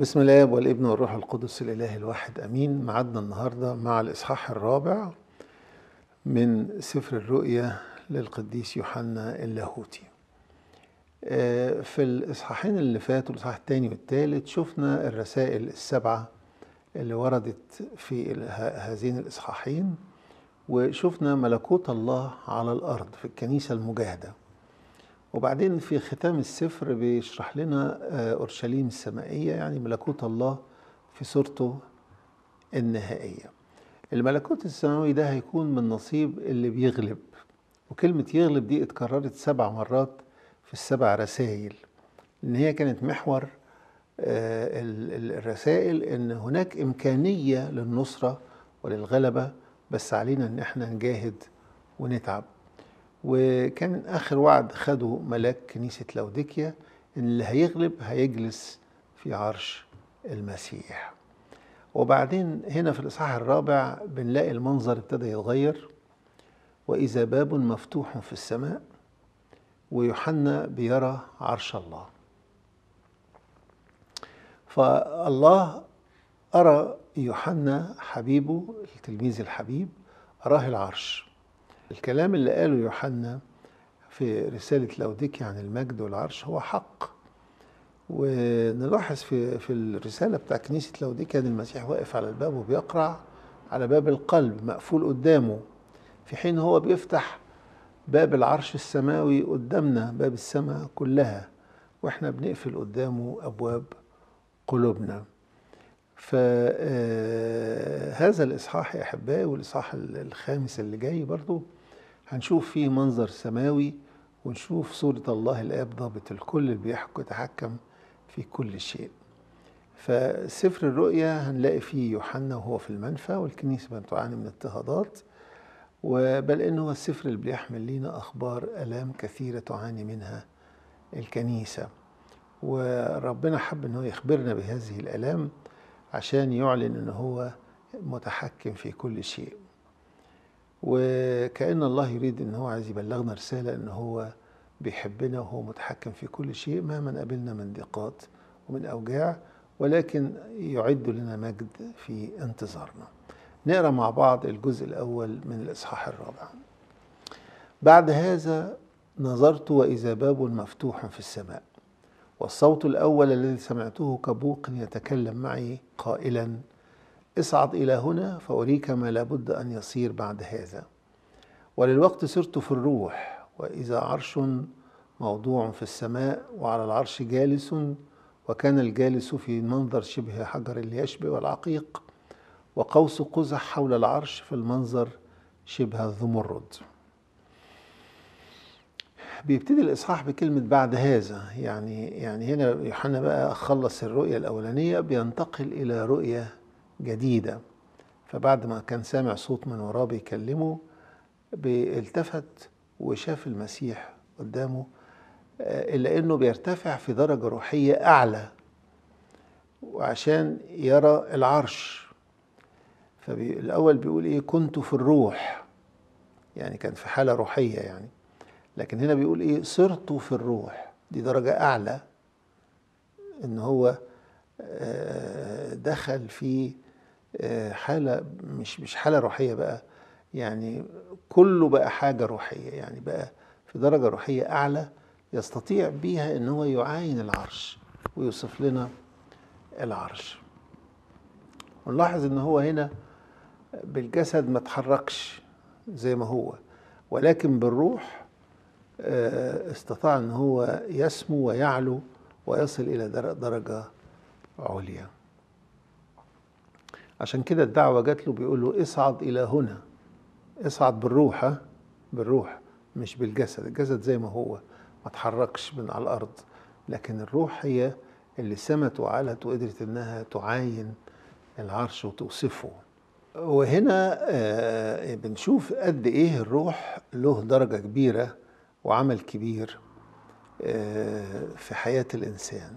بسم الله والابن والروح القدس الاله الواحد امين معدنا النهارده مع الاصحاح الرابع من سفر الرؤيا للقديس يوحنا اللاهوتي آه، في الاصحاحين اللي فاتوا الاصحاح الثاني والثالث شفنا الرسائل السبعه اللي وردت في هذين الاصحاحين وشفنا ملكوت الله على الارض في الكنيسه المجاهده وبعدين في ختام السفر بيشرح لنا آه، أورشليم السمائية يعني ملكوت الله في صورته النهائية الملكوت السماوي ده هيكون من نصيب اللي بيغلب وكلمة يغلب دي اتكررت سبع مرات في السبع رسائل إن هي كانت محور آه، الرسائل إن هناك إمكانية للنصرة وللغلبة بس علينا إن احنا نجاهد ونتعب وكان آخر وعد خده ملاك كنيسة لوديكيا إن اللي هيغلب هيجلس في عرش المسيح وبعدين هنا في الإصحاح الرابع بنلاقي المنظر ابتدى يتغير وإذا باب مفتوح في السماء ويوحنا بيرى عرش الله فالله أرى يوحنا حبيبه التلميذ الحبيب أراه العرش الكلام اللي قاله يوحنا في رسالة لوديكي عن المجد والعرش هو حق ونلاحظ في في الرسالة بتاع كنيسة لوديكي أن المسيح واقف على الباب وبيقرع على باب القلب مقفول قدامه في حين هو بيفتح باب العرش السماوي قدامنا باب السماء كلها واحنا بنقفل قدامه أبواب قلوبنا فهذا آه، الإصحاح يا أحبائي والإصحاح الخامس اللي جاي برضو هنشوف فيه منظر سماوي ونشوف صورة الله الآب ضابط الكل اللي بيحكم يتحكم في كل شيء فسفر الرؤيا هنلاقي فيه يوحنا وهو في المنفى والكنيسة بتعاني من اضطهادات بل إنه هو السفر اللي بيحمل لينا أخبار آلام كثيرة تعاني منها الكنيسة وربنا حب إن هو يخبرنا بهذه الآلام عشان يعلن إن هو متحكم في كل شيء وكأن الله يريد أن هو عايز يبلغنا رسالة أن هو بيحبنا وهو متحكم في كل شيء مهما قابلنا من ضيقات ومن أوجاع ولكن يعد لنا مجد في انتظارنا نقرأ مع بعض الجزء الأول من الإصحاح الرابع بعد هذا نظرت وإذا باب مفتوح في السماء والصوت الأول الذي سمعته كبوق يتكلم معي قائلا اصعد إلى هنا فأريك ما لابد أن يصير بعد هذا وللوقت سرت في الروح وإذا عرش موضوع في السماء وعلى العرش جالس وكان الجالس في منظر شبه حجر اليشب والعقيق وقوس قزح حول العرش في المنظر شبه الزمرد بيبتدي الإصحاح بكلمة بعد هذا يعني يعني هنا يوحنا بقى خلص الرؤية الأولانية بينتقل إلى رؤية جديدة فبعد ما كان سامع صوت من وراه بيكلمه التفت وشاف المسيح قدامه آه، إلا أنه بيرتفع في درجة روحية أعلى وعشان يرى العرش فالأول بيقول إيه كنت في الروح يعني كان في حالة روحية يعني لكن هنا بيقول إيه صرت في الروح دي درجة أعلى إن هو آه، دخل في آه، حالة مش مش حالة روحية بقى يعني كله بقى حاجة روحية يعني بقى في درجة روحية أعلى يستطيع بيها ان هو يعاين العرش ويوصف لنا العرش ونلاحظ ان هو هنا بالجسد ما تحركش زي ما هو ولكن بالروح آه، استطاع ان هو يسمو ويعلو ويصل الى درجه عليا عشان كده الدعوة جات له بيقول له اصعد إلى هنا اصعد بالروح بالروح مش بالجسد الجسد زي ما هو ما تحركش من على الأرض لكن الروح هي اللي سمت وعلت وقدرت إنها تعاين العرش وتوصفه وهنا آه، بنشوف قد إيه الروح له درجة كبيرة وعمل كبير آه، في حياة الإنسان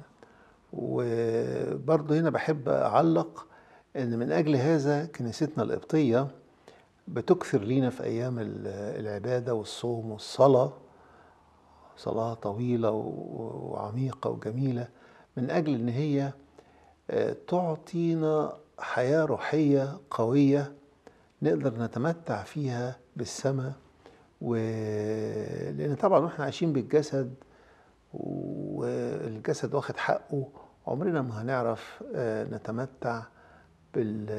وبرضه هنا بحب أعلق أن من أجل هذا كنيستنا القبطية بتكثر لينا في أيام العبادة والصوم والصلاة صلاة طويلة وعميقة وجميلة من أجل أن هي آه، تعطينا حياة روحية قوية نقدر نتمتع فيها بالسماء و... لأن طبعا واحنا عايشين بالجسد والجسد واخد حقه عمرنا ما هنعرف آه، نتمتع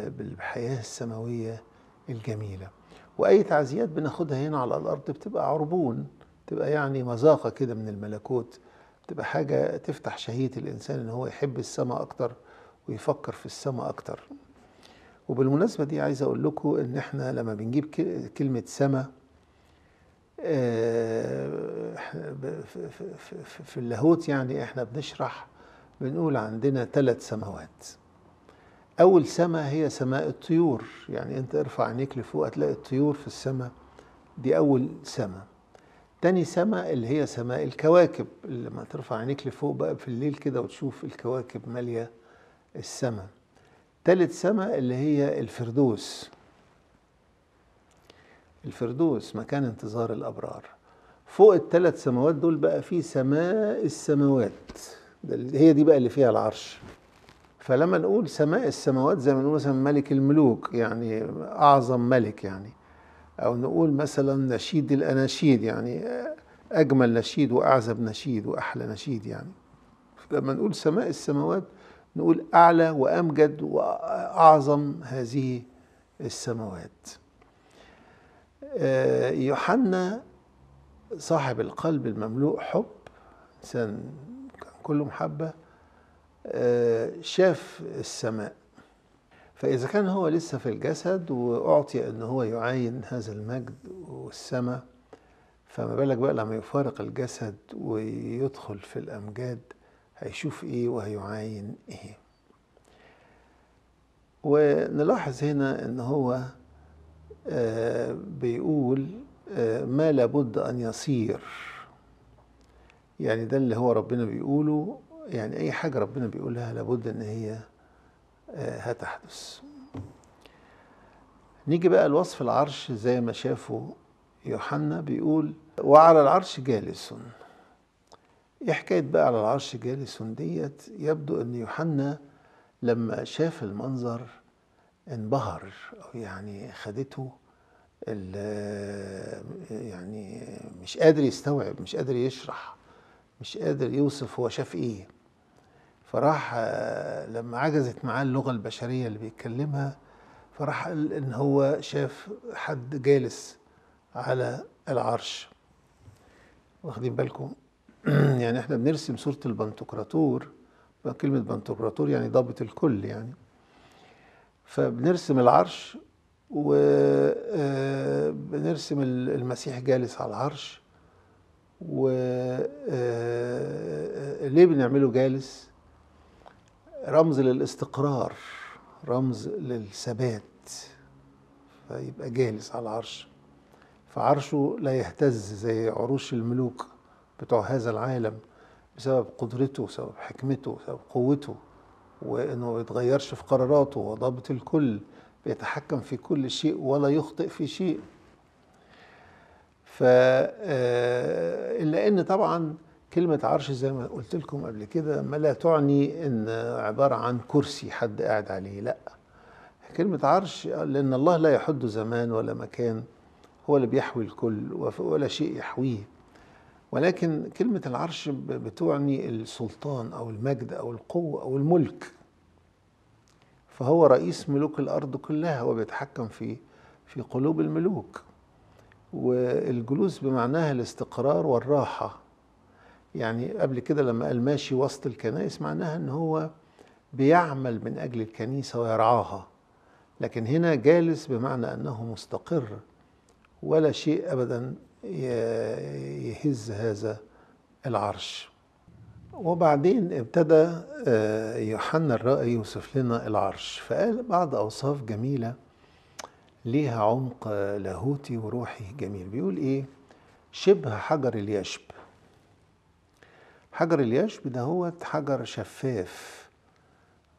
بالحياة السماوية الجميلة وأي تعزيات بناخدها هنا على الأرض بتبقى عربون تبقى يعني مذاقة كده من الملكوت تبقى حاجة تفتح شهية الإنسان إن هو يحب السماء أكتر ويفكر في السماء أكتر وبالمناسبة دي عايز أقول لكم إن إحنا لما بنجيب كلمة سما آه، في اللاهوت يعني إحنا بنشرح بنقول عندنا ثلاث سماوات أول سماء هي سماء الطيور يعني أنت ارفع عينيك لفوق هتلاقي الطيور في السماء دي أول سماء تاني سماء اللي هي سماء الكواكب اللي لما ترفع عينيك لفوق بقى في الليل كده وتشوف الكواكب مالية السماء تالت سماء اللي هي الفردوس الفردوس مكان انتظار الأبرار فوق الثلاث سماوات دول بقى في سماء السماوات هي دي بقى اللي فيها العرش فلما نقول سماء السماوات زي ما نقول مثلا ملك الملوك يعني أعظم ملك يعني أو نقول مثلا نشيد الأناشيد يعني أجمل نشيد وأعزب نشيد وأحلى نشيد يعني لما نقول سماء السماوات نقول أعلى وأمجد وأعظم هذه السماوات آه، يوحنا صاحب القلب المملوء حب إنسان كله محبة آه، شاف السماء فإذا كان هو لسه في الجسد وأعطي أن هو يعاين هذا المجد والسماء فما بالك بقى لما يفارق الجسد ويدخل في الأمجاد هيشوف إيه وهيعاين إيه ونلاحظ هنا أن هو آه، بيقول آه، ما لابد أن يصير يعني ده اللي هو ربنا بيقوله يعني أي حاجة ربنا بيقولها لابد إن هي آه، هتحدث نيجي بقى لوصف العرش زي ما شافه يوحنا بيقول وعلى العرش جالس ايه حكاية بقى على العرش جالس ديت يبدو ان يوحنا لما شاف المنظر انبهر او يعني خدته آه، يعني مش قادر يستوعب مش قادر يشرح مش قادر يوصف هو شاف ايه فراح آه، لما عجزت معاه اللغة البشرية اللي بيتكلمها فراح قال إن هو شاف حد جالس على العرش واخدين بالكم يعني احنا بنرسم صورة البنتوكراتور كلمة بنتوكراتور يعني ضابط الكل يعني فبنرسم العرش وبنرسم آه، المسيح جالس على العرش وليه آه، بنعمله جالس رمز للاستقرار رمز للثبات فيبقى جالس على العرش فعرشه لا يهتز زي عروش الملوك بتوع هذا العالم بسبب قدرته بسبب حكمته بسبب قوته وانه ما يتغيرش في قراراته وضابط الكل بيتحكم في كل شيء ولا يخطئ في شيء ف آه، الا ان طبعا كلمة عرش زي ما قلت لكم قبل كده ما لا تعني ان عبارة عن كرسي حد قاعد عليه لا كلمة عرش لأن الله لا يحد زمان ولا مكان هو اللي بيحوي الكل ولا شيء يحويه ولكن كلمة العرش بتعني السلطان أو المجد أو القوة أو الملك فهو رئيس ملوك الأرض كلها وبيتحكم في في قلوب الملوك والجلوس بمعناها الاستقرار والراحة يعني قبل كده لما قال ماشي وسط الكنائس معناها ان هو بيعمل من اجل الكنيسه ويرعاها لكن هنا جالس بمعنى انه مستقر ولا شيء ابدا يهز هذا العرش وبعدين ابتدى آه، يوحنا الرائي يوصف لنا العرش فقال بعض اوصاف جميله ليها عمق لاهوتي وروحي جميل بيقول ايه شبه حجر اليشب حجر اليشب ده هو حجر شفاف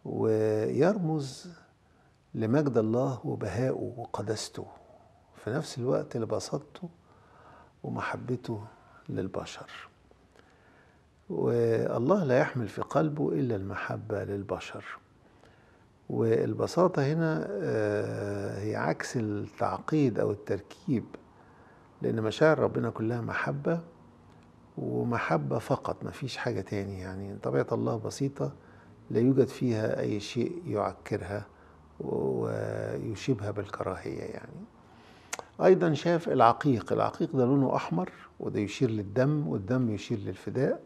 ويرمز لمجد الله وبهائه وقدسته في نفس الوقت لبساطته ومحبته للبشر والله لا يحمل في قلبه إلا المحبة للبشر والبساطة هنا آه، هي عكس التعقيد أو التركيب لأن مشاعر ربنا كلها محبة ومحبة فقط ما فيش حاجة تاني يعني طبيعة الله بسيطة لا يوجد فيها أي شيء يعكرها ويشبهها بالكراهية يعني أيضا شاف العقيق العقيق ده لونه أحمر وده يشير للدم والدم يشير للفداء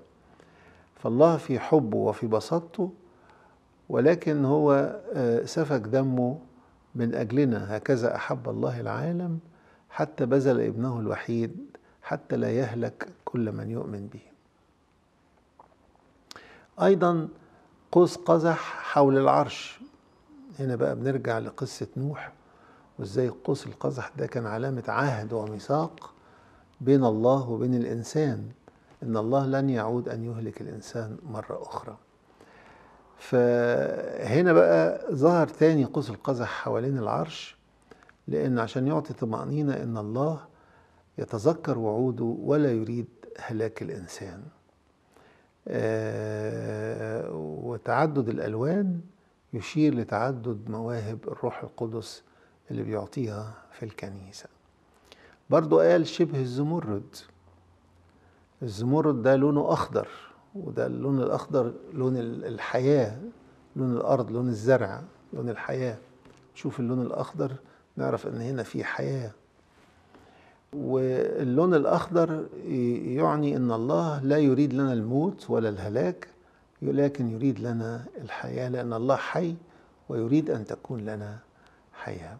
فالله في حبه وفي بساطته ولكن هو آه، سفك دمه من أجلنا هكذا أحب الله العالم حتى بذل ابنه الوحيد حتى لا يهلك كل من يؤمن به ايضا قوس قزح حول العرش هنا بقى بنرجع لقصه نوح وازاي قوس القزح ده كان علامه عهد وميثاق بين الله وبين الانسان ان الله لن يعود ان يهلك الانسان مره اخرى فهنا بقى ظهر تاني قوس القزح حوالين العرش لان عشان يعطي طمانينه ان الله يتذكر وعوده ولا يريد هلاك الإنسان آه، وتعدد الألوان يشير لتعدد مواهب الروح القدس اللي بيعطيها في الكنيسة برضو قال شبه الزمرد الزمرد ده لونه أخضر وده اللون الأخضر لون الحياة لون الأرض لون الزرع لون الحياة نشوف اللون الأخضر نعرف إن هنا في حياة واللون الأخضر يعني أن الله لا يريد لنا الموت ولا الهلاك لكن يريد لنا الحياة لأن الله حي ويريد أن تكون لنا حياة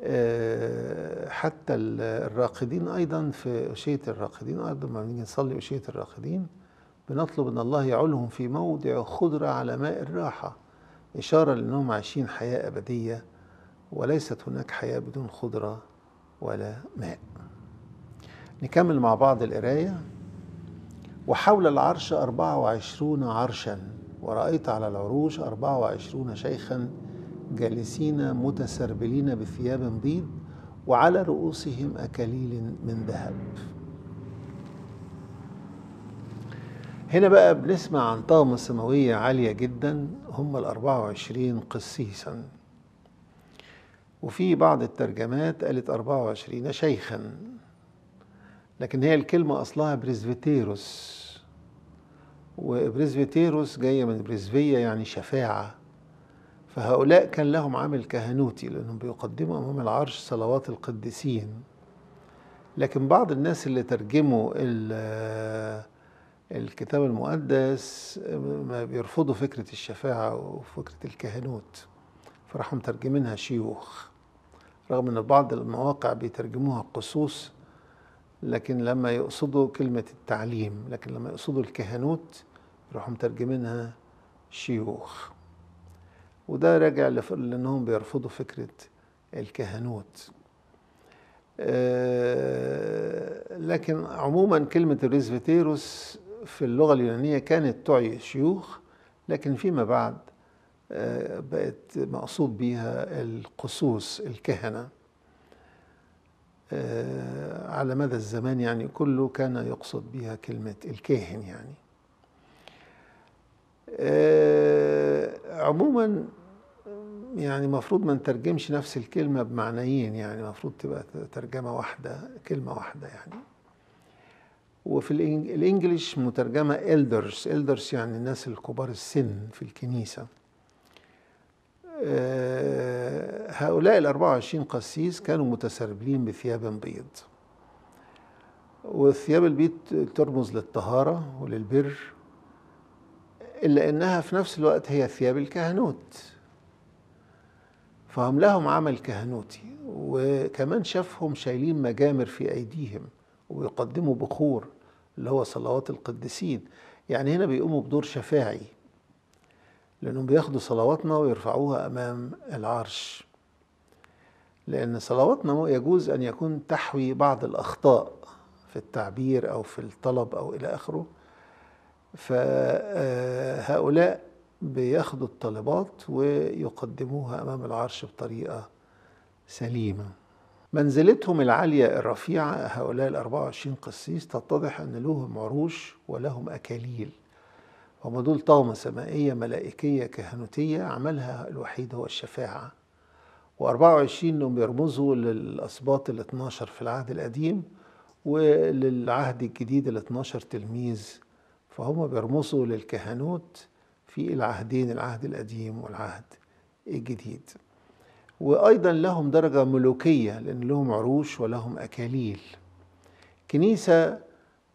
آه، حتى الراقدين أيضا في أشية الراقدين أيضا لما بنيجي نصلي أشية الراقدين بنطلب أن الله يعولهم في موضع خضرة على ماء الراحة إشارة لأنهم عايشين حياة أبدية وليست هناك حياة بدون خضرة ولا ماء نكمل مع بعض القراية وحول العرش أربعة وعشرون عرشا ورأيت على العروش أربعة وعشرون شيخا جالسين متسربلين بثياب بيض وعلى رؤوسهم أكاليل من ذهب هنا بقى بنسمع عن طاقم سماوية عالية جدا هم الأربعة وعشرين قسيساً وفي بعض الترجمات قالت 24 شيخا لكن هي الكلمة أصلها بريزفيتيروس وبريزفيتيروس جاية من بريزفية يعني شفاعة فهؤلاء كان لهم عامل كهنوتي لأنهم بيقدموا أمام العرش صلوات القديسين لكن بعض الناس اللي ترجموا آه، الكتاب المقدس ما بيرفضوا فكرة الشفاعة وفكرة الكهنوت فراحوا مترجمينها شيوخ رغم ان بعض المواقع بيترجموها قصوص لكن لما يقصدوا كلمة التعليم لكن لما يقصدوا الكهنوت يروحوا مترجمينها شيوخ وده راجع لأنهم بيرفضوا فكرة الكهنوت آه، لكن عموما كلمة الريزفيتيروس في اللغة اليونانية كانت تعي شيوخ لكن فيما بعد بقت مقصود بيها القصوص الكهنة آه، على مدى الزمان يعني كله كان يقصد بها كلمة الكاهن يعني آه، عموما يعني مفروض ما نترجمش نفس الكلمة بمعنيين يعني مفروض تبقى ترجمة واحدة كلمة واحدة يعني وفي الانجليش مترجمة elders elders يعني الناس الكبار السن في الكنيسة آه، هؤلاء ال 24 قسيس كانوا متسربلين بثياب بيض والثياب البيض ترمز للطهارة وللبر إلا أنها في نفس الوقت هي ثياب الكهنوت فهم لهم عمل كهنوتي وكمان شافهم شايلين مجامر في أيديهم ويقدموا بخور اللي هو صلوات القديسين يعني هنا بيقوموا بدور شفاعي لأنهم بياخدوا صلواتنا ويرفعوها أمام العرش لأن صلواتنا يجوز أن يكون تحوي بعض الأخطاء في التعبير أو في الطلب أو إلى آخره فهؤلاء بياخدوا الطلبات ويقدموها أمام العرش بطريقة سليمة منزلتهم العالية الرفيعة هؤلاء الأربعة وعشرين قسيس تتضح أن لهم عروش ولهم أكاليل هم دول طغمة سمائية ملائكية كهنوتية عملها الوحيد هو الشفاعة و24 انهم بيرمزوا للاسباط ال 12 في العهد القديم وللعهد الجديد ال 12 تلميذ فهم بيرمزوا للكهنوت في العهدين العهد القديم والعهد الجديد وايضا لهم درجه ملوكيه لان لهم عروش ولهم اكاليل كنيسه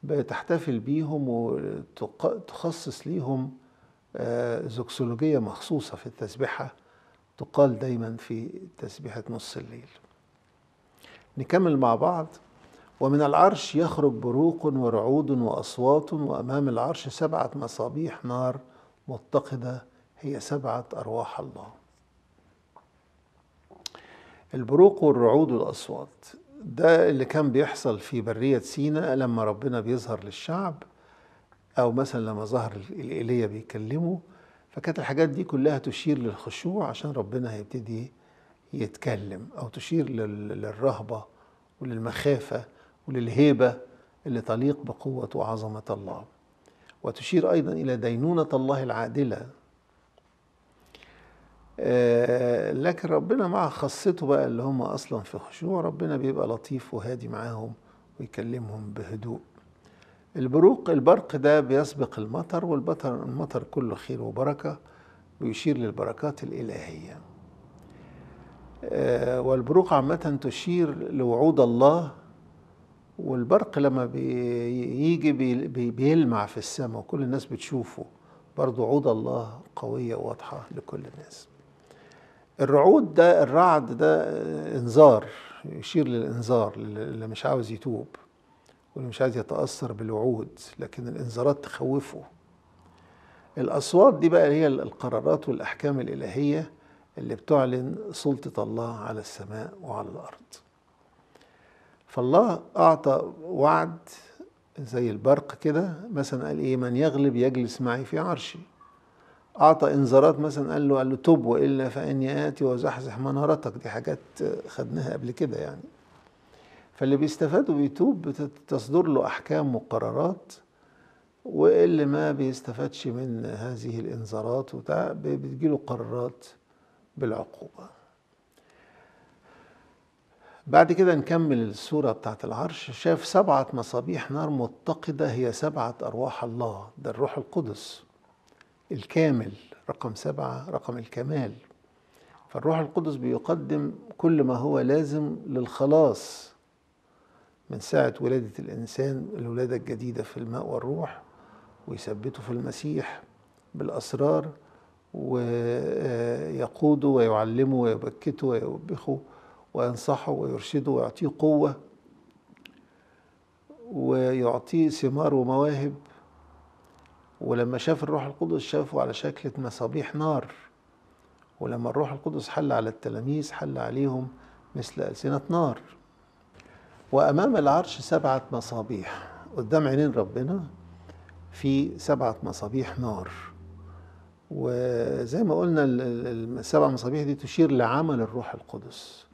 بتحتفل بيهم وتخصص ليهم آه، زوكسولوجية مخصوصة في التسبيحة تقال دايما في تسبيحة نص الليل نكمل مع بعض ومن العرش يخرج بروق ورعود وأصوات وأمام العرش سبعة مصابيح نار متقدة هي سبعة أرواح الله البروق والرعود والأصوات ده اللي كان بيحصل في برية سيناء لما ربنا بيظهر للشعب أو مثلا لما ظهر الإيليا بيكلمه فكانت الحاجات دي كلها تشير للخشوع عشان ربنا هيبتدي يتكلم أو تشير للرهبة وللمخافة وللهيبة اللي تليق بقوة وعظمة الله وتشير أيضا إلى دينونة الله العادلة آه، لكن ربنا مع خاصته بقى اللي هم أصلا في خشوع ربنا بيبقى لطيف وهادي معاهم ويكلمهم بهدوء البروق البرق ده بيسبق المطر والمطر المطر كله خير وبركة ويشير للبركات الإلهية آه، والبروق عامة تشير لوعود الله والبرق لما بيجي بي بيلمع في السماء وكل الناس بتشوفه برضو وعود الله قوية واضحه لكل الناس الرعود ده الرعد ده انذار يشير للانذار اللي مش عاوز يتوب واللي مش عايز يتاثر بالوعود لكن الانذارات تخوفه الاصوات دي بقى هي القرارات والاحكام الالهيه اللي بتعلن سلطه الله على السماء وعلى الارض فالله اعطى وعد زي البرق كده مثلا قال ايه من يغلب يجلس معي في عرشي أعطى إنذارات مثلا قال له قال له توب وإلا فإني آتي وزحزح منارتك دي حاجات خدناها قبل كده يعني فاللي بيستفاد وبيتوب بتصدر له أحكام وقرارات واللي ما بيستفادش من هذه الإنذارات وبتاع له قرارات بالعقوبة بعد كده نكمل السورة بتاعت العرش شاف سبعة مصابيح نار متقدة هي سبعة أرواح الله ده الروح القدس الكامل رقم سبعة رقم الكمال فالروح القدس بيقدم كل ما هو لازم للخلاص من ساعة ولادة الإنسان الولادة الجديدة في الماء والروح ويثبته في المسيح بالأسرار ويقوده ويعلمه ويبكته ويوبخه وينصحه ويرشده ويعطيه قوة ويعطيه ثمار ومواهب ولما شاف الروح القدس شافه على شكل مصابيح نار ولما الروح القدس حل على التلاميذ حل عليهم مثل ألسنة نار وأمام العرش سبعة مصابيح قدام عينين ربنا في سبعة مصابيح نار وزي ما قلنا السبع مصابيح دي تشير لعمل الروح القدس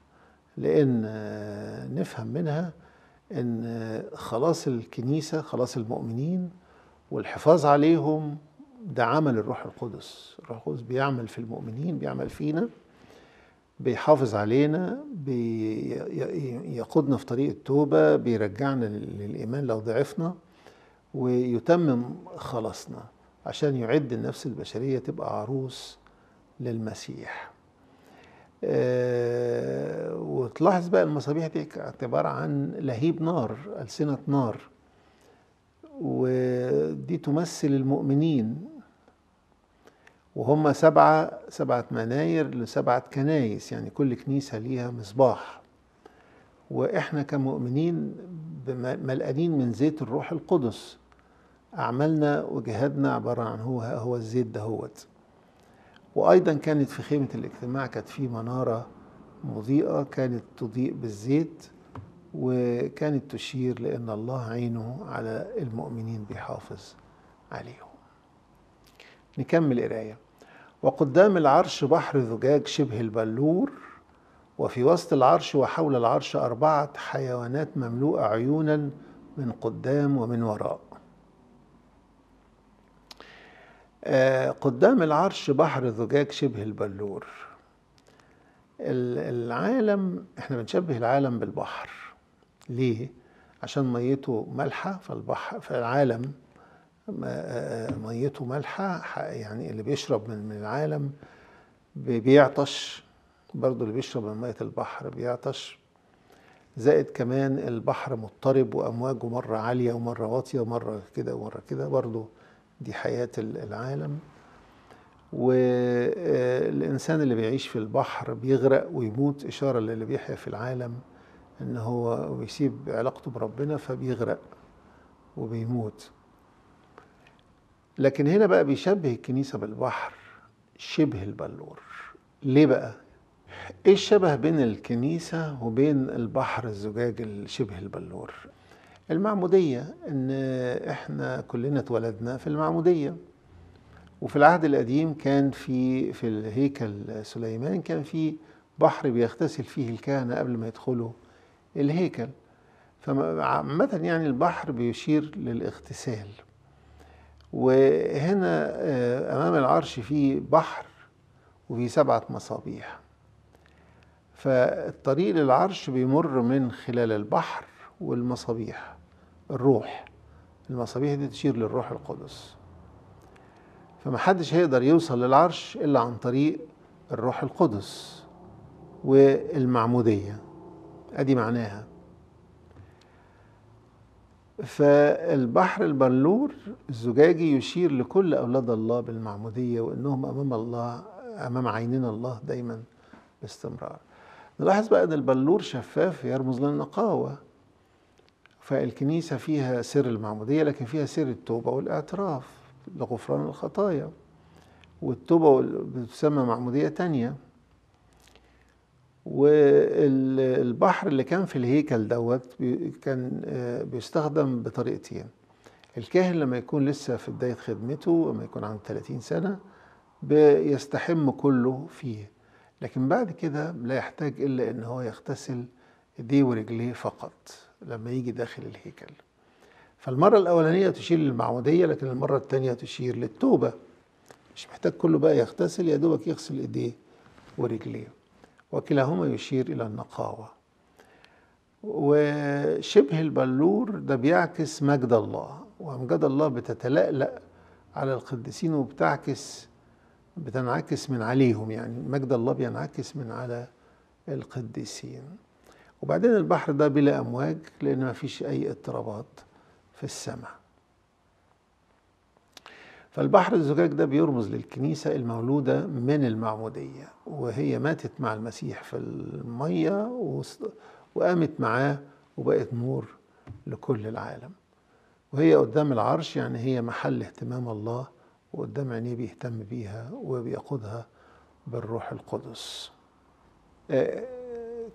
لأن آه، نفهم منها أن آه، خلاص الكنيسة خلاص المؤمنين والحفاظ عليهم ده عمل الروح القدس الروح القدس بيعمل في المؤمنين بيعمل فينا بيحافظ علينا بيقودنا في طريق التوبة بيرجعنا للإيمان لو ضعفنا ويتمم خلاصنا عشان يعد النفس البشرية تبقى عروس للمسيح أه وتلاحظ بقى المصابيح دي عبارة عن لهيب نار ألسنة نار ودي تمثل المؤمنين وهم سبعة سبعة مناير لسبعة كنايس يعني كل كنيسة ليها مصباح وإحنا كمؤمنين ملقانين من زيت الروح القدس أعمالنا وجهادنا عبارة عن هو هو الزيت ده هوت وأيضا كانت في خيمة الاجتماع كانت في منارة مضيئة كانت تضيء بالزيت وكانت تشير لأن الله عينه على المؤمنين بيحافظ عليهم نكمل قراية وقدام العرش بحر زجاج شبه البلور وفي وسط العرش وحول العرش أربعة حيوانات مملوءة عيونا من قدام ومن وراء آه، قدام العرش بحر زجاج شبه البلور العالم احنا بنشبه العالم بالبحر ليه؟ عشان ميته مالحة فالبحر فالعالم ميته مالحة يعني اللي بيشرب من العالم بيعطش برضه اللي بيشرب من مية البحر بيعطش زائد كمان البحر مضطرب وأمواجه مرة عالية ومرة واطية ومرة كده ومرة كده برضه دي حياة العالم والإنسان آه، اللي بيعيش في البحر بيغرق ويموت إشارة للي بيحيا في العالم ان هو بيسيب علاقته بربنا فبيغرق وبيموت لكن هنا بقى بيشبه الكنيسة بالبحر شبه البلور ليه بقى؟ ايه الشبه بين الكنيسة وبين البحر الزجاج شبه البلور؟ المعمودية ان احنا كلنا اتولدنا في المعمودية وفي العهد القديم كان في في الهيكل سليمان كان في بحر بيغتسل فيه الكهنة قبل ما يدخلوا الهيكل فعامة يعني البحر بيشير للاغتسال وهنا آه، أمام العرش في بحر وفي سبعة مصابيح فالطريق للعرش بيمر من خلال البحر والمصابيح الروح المصابيح دي تشير للروح القدس فمحدش هيقدر يوصل للعرش إلا عن طريق الروح القدس والمعمودية ادي معناها فالبحر البلور الزجاجي يشير لكل أولاد الله بالمعمودية وأنهم أمام الله أمام عيننا الله دايما باستمرار نلاحظ بقى أن البلور شفاف يرمز للنقاوة فالكنيسة فيها سر المعمودية لكن فيها سر التوبة والاعتراف لغفران الخطايا والتوبة بتسمى معمودية ثانيه والبحر اللي كان في الهيكل دوت كان آه، بيستخدم بطريقتين الكاهن لما يكون لسه في بداية خدمته لما يكون عنده 30 سنة بيستحم كله فيه لكن بعد كده لا يحتاج إلا إن هو يغتسل ايديه ورجليه فقط لما يجي داخل الهيكل فالمرة الأولانية تشير للمعمودية لكن المرة الثانية تشير للتوبة مش محتاج كله بقى يغتسل يا دوبك يغسل ايديه ورجليه وكلاهما يشير إلى النقاوة وشبه البلور ده بيعكس مجد الله وأمجاد الله بتتلألأ على القديسين وبتعكس بتنعكس من عليهم يعني مجد الله بينعكس من على القديسين وبعدين البحر ده بلا أمواج لأن ما فيش أي اضطرابات في السماء فالبحر الزجاج ده بيرمز للكنيسة المولودة من المعمودية وهي ماتت مع المسيح في المية وقامت معاه وبقت نور لكل العالم وهي قدام العرش يعني هي محل اهتمام الله وقدام عينيه بيهتم بيها وبيقودها بالروح القدس آه،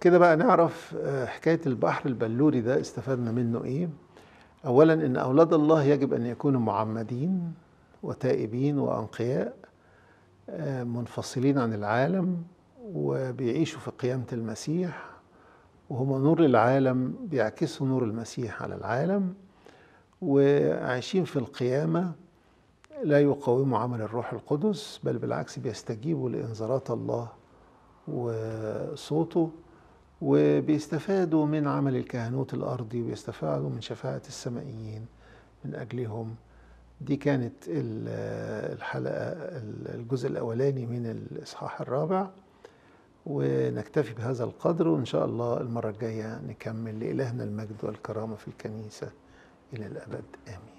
كده بقى نعرف آه، حكاية البحر البلوري ده استفدنا منه ايه اولا ان اولاد الله يجب ان يكونوا معمدين وتائبين وأنقياء آه، منفصلين عن العالم وبيعيشوا في قيامة المسيح وهم نور العالم بيعكسوا نور المسيح على العالم وعايشين في القيامة لا يقاوموا عمل الروح القدس بل بالعكس بيستجيبوا لإنذارات الله وصوته وبيستفادوا من عمل الكهنوت الأرضي وبيستفادوا من شفاعة السمائيين من أجلهم دي كانت آه، الحلقة الجزء الأولاني من الإصحاح الرابع ونكتفي بهذا القدر وإن شاء الله المرة الجاية نكمل لإلهنا المجد والكرامة في الكنيسة إلى الأبد آمين